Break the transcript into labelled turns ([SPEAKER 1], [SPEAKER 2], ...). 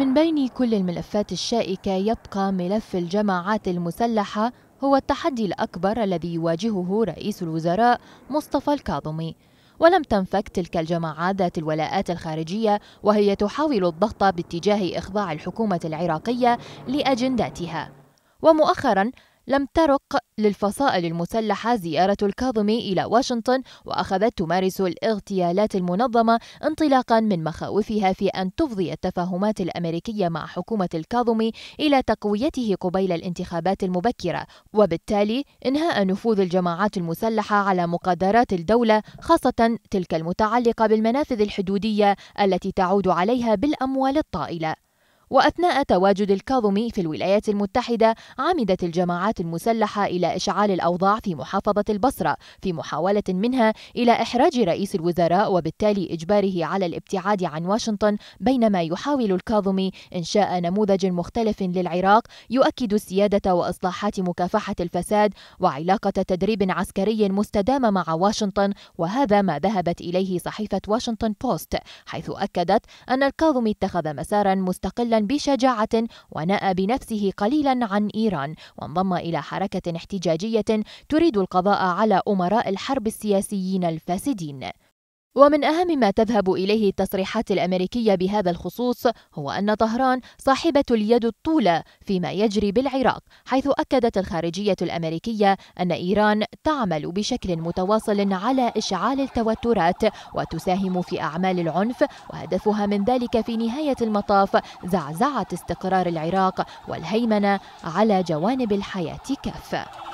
[SPEAKER 1] من بين كل الملفات الشائكة يبقى ملف الجماعات المسلحة هو التحدي الأكبر الذي يواجهه رئيس الوزراء مصطفى الكاظمي ولم تنفك تلك الجماعات ذات الولاءات الخارجية وهي تحاول الضغط باتجاه إخضاع الحكومة العراقية لأجنداتها ومؤخرا لم ترق للفصائل المسلحة زيارة الكاظمي إلى واشنطن وأخذت تمارس الاغتيالات المنظمة انطلاقا من مخاوفها في أن تفضي التفاهمات الأمريكية مع حكومة الكاظمي إلى تقويته قبيل الانتخابات المبكرة وبالتالي إنهاء نفوذ الجماعات المسلحة على مقدرات الدولة خاصة تلك المتعلقة بالمنافذ الحدودية التي تعود عليها بالأموال الطائلة وأثناء تواجد الكاظمي في الولايات المتحدة عمدت الجماعات المسلحة إلى إشعال الأوضاع في محافظة البصرة في محاولة منها إلى إحراج رئيس الوزراء وبالتالي إجباره على الابتعاد عن واشنطن بينما يحاول الكاظمي إنشاء نموذج مختلف للعراق يؤكد السيادة وإصلاحات مكافحة الفساد وعلاقة تدريب عسكري مستدام مع واشنطن وهذا ما ذهبت إليه صحيفة واشنطن بوست حيث أكدت أن الكاظمي اتخذ مسارا مستقلا بشجاعة ونأى بنفسه قليلا عن إيران وانضم إلى حركة احتجاجية تريد القضاء على أمراء الحرب السياسيين الفاسدين ومن أهم ما تذهب إليه التصريحات الأمريكية بهذا الخصوص هو أن طهران صاحبة اليد الطولى فيما يجري بالعراق حيث أكدت الخارجية الأمريكية أن إيران تعمل بشكل متواصل على إشعال التوترات وتساهم في أعمال العنف وهدفها من ذلك في نهاية المطاف زعزعة استقرار العراق والهيمنة على جوانب الحياة كافة